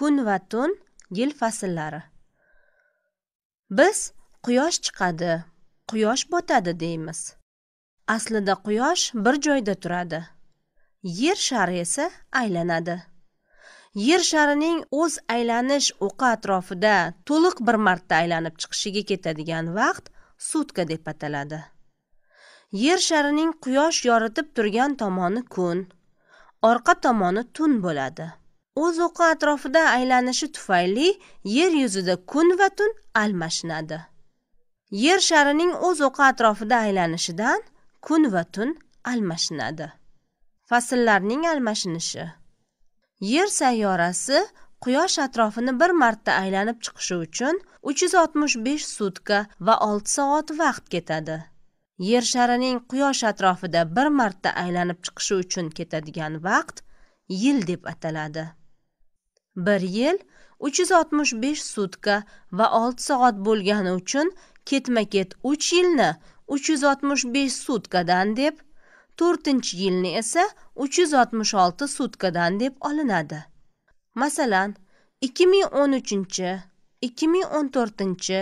kun va tun yil fasllari biz quyosh chiqadi quyosh botadi deymiz aslida quyosh bir joyda turadi yer shari esa aylanadi yer sharining o'z aylanish o'qi atrofida to'liq bir marta aylanib chiqishiga ketadigan vaqt sutka deb ataladi yer sharining quyosh yoritib turgan tomoni kun orqa tomoni tun bo'ladi o'z o'qi atrofida aylanishi tufayli yer yuzida kun va tun almashinadi yer sharining o'z o'qi atrofida aylanishidan kun va tun almashinadi fasllarning almashinishi yer sayyorasi quyosh atrofini bir marta aylanib chiqishi uchun 365 sutka va 6 soat vaqt ketadi yer sharining quyosh atrofida bir marta aylanib chiqishi uchun ketadigan vaqt yil deb ataladi bir yil uch yuz oltmish besh sutka va olti soat bo'lgani uchun ketma ket uch yilni uch yuz oltmish besh sutkadan deb to'rtinchi yilni esa uch yuz oltmish olti sutkadan deb olinadi masalan ikki ming o'n uchinchi ikki ming o'n to'rtinchi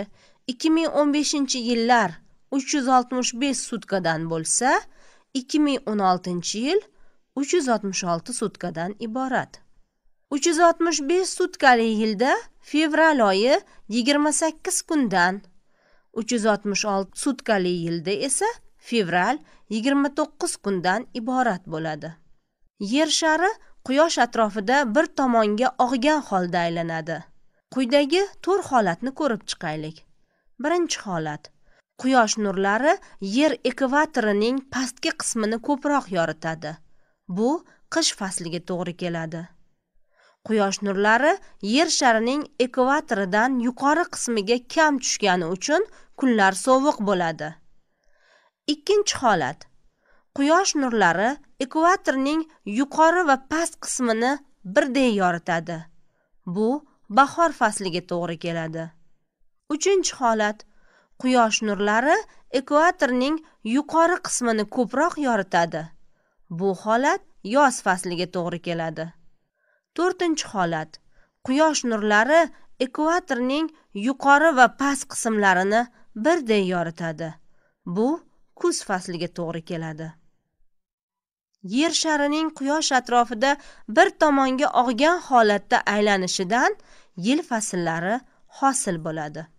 ikki ming o'n beshinchi yillar uch yuz oltmish besh sutkadan bo'lsa ikki ming o'n oltinchi yil uch yuz oltmish olti sutkadan iborat 365 sutkali yilda fevral oyi 28 kundan 366 sutkali yilda esa fevral 29 kundan iborat bo'ladi yer shari quyosh atrofida bir tomonga og'gan holda aylanadi quyidagi to'rt holatni ko'rib chiqaylik birinchi holat quyosh nurlari yer ekvatorining pastki qismini ko'proq yoritadi bu qish fasliga to'g'ri keladi quyosh nurlari yer sharining ekvatoridan yuqori qismiga kam tushgani uchun kunlar sovuq bo'ladi ikkinchi holat quyosh nurlari ekvatorning yuqori va past qismini birdek yoritadi bu bahor fasliga to'g'ri keladi uchinchi holat quyosh nurlari ekvatorning yuqori qismini ko'proq yoritadi bu holat yoz fasliga to'g'ri keladi to'rtinchi holat quyosh nurlari ekvatorning yuqori va past qismlarini birday yoritadi bu kuz fasliga to'g'ri keladi yer sharining quyosh atrofida bir tomonga og'gan holatda aylanishidan yil fasllari hosil bo'ladi